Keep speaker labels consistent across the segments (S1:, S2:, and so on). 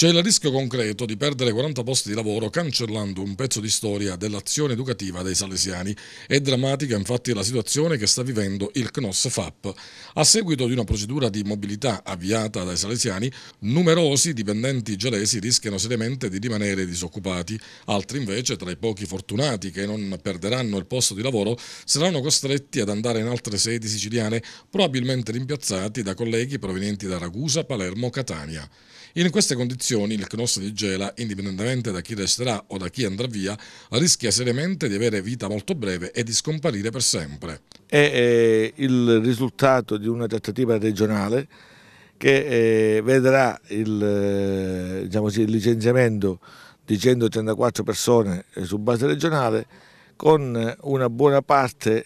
S1: C'è il rischio concreto di perdere 40 posti di lavoro cancellando un pezzo di storia dell'azione educativa dei salesiani. È drammatica infatti la situazione che sta vivendo il CNOS FAP. A seguito di una procedura di mobilità avviata dai salesiani, numerosi dipendenti gelesi rischiano seriamente di rimanere disoccupati. Altri invece, tra i pochi fortunati che non perderanno il posto di lavoro, saranno costretti ad andare in altre sedi siciliane, probabilmente rimpiazzati da colleghi provenienti da Ragusa, Palermo, Catania. In queste condizioni elezioni il Cnos di Gela, indipendentemente da chi resterà o da chi andrà via, rischia seriamente di avere vita molto breve e di scomparire per sempre.
S2: È, il risultato di una trattativa regionale che eh, vedrà il, eh, diciamo così, il licenziamento di 134 persone eh, su base regionale con una buona parte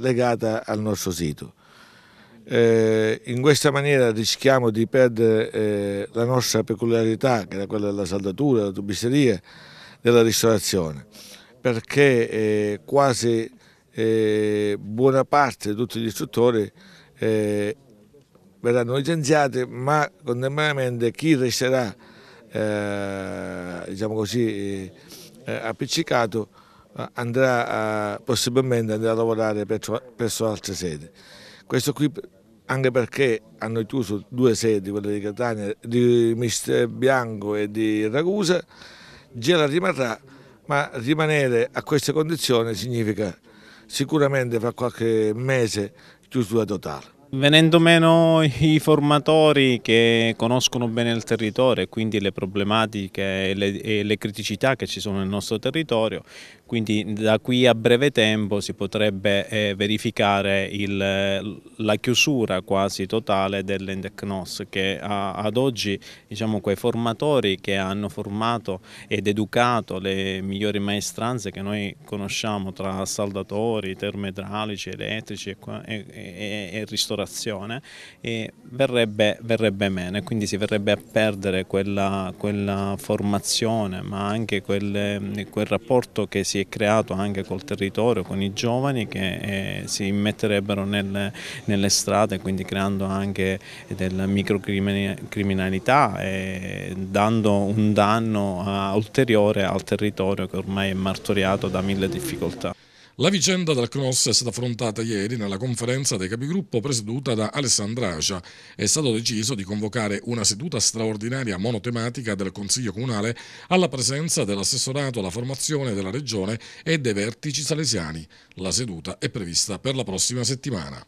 S2: legata al nostro sito. Eh, in questa maniera rischiamo di perdere eh, la nostra peculiarità, che era quella della saldatura, della tubisteria, della ristorazione, perché eh, quasi eh, buona parte di tutti gli istruttori eh, verranno licenziati, ma contemporaneamente chi resterà eh, diciamo così, appiccicato andrà a, possibilmente andrà a lavorare presso, presso altre sedi questo qui anche perché hanno chiuso due sedi, quelle di Catania, di Mister Bianco e di Ragusa, Gela rimarrà, ma rimanere a queste condizioni significa sicuramente fra qualche mese chiusura totale.
S3: Venendo meno i formatori che conoscono bene il territorio e quindi le problematiche e le, e le, criticità che ci sono nel nostro territorio, quindi da qui a breve tempo si potrebbe eh, verificare il, la chiusura quasi totale dell'Endecnos che a, ad oggi diciamo, quei formatori che hanno formato ed educato le migliori maestranze che noi conosciamo tra saldatori, termoidraulici, elettrici e, e, e, e ristorazione verrebbe, verrebbe, meno quindi si verrebbe a perdere quella, quella formazione ma anche quel, quel rapporto che si è creato anche col territorio, con i giovani che eh, si immetterebbero nel, nelle strade, quindi creando anche della microcriminalità e eh, dando un danno uh, ulteriore al territorio che ormai è martoriato da mille difficoltà.
S1: La vicenda del Cross è stata affrontata ieri nella conferenza dei capigruppo presieduta da Alessandra Acia. È stato deciso di convocare una seduta straordinaria monotematica del Consiglio Comunale alla presenza dell'assessorato alla formazione della Regione e dei vertici salesiani. La seduta è prevista per la prossima settimana.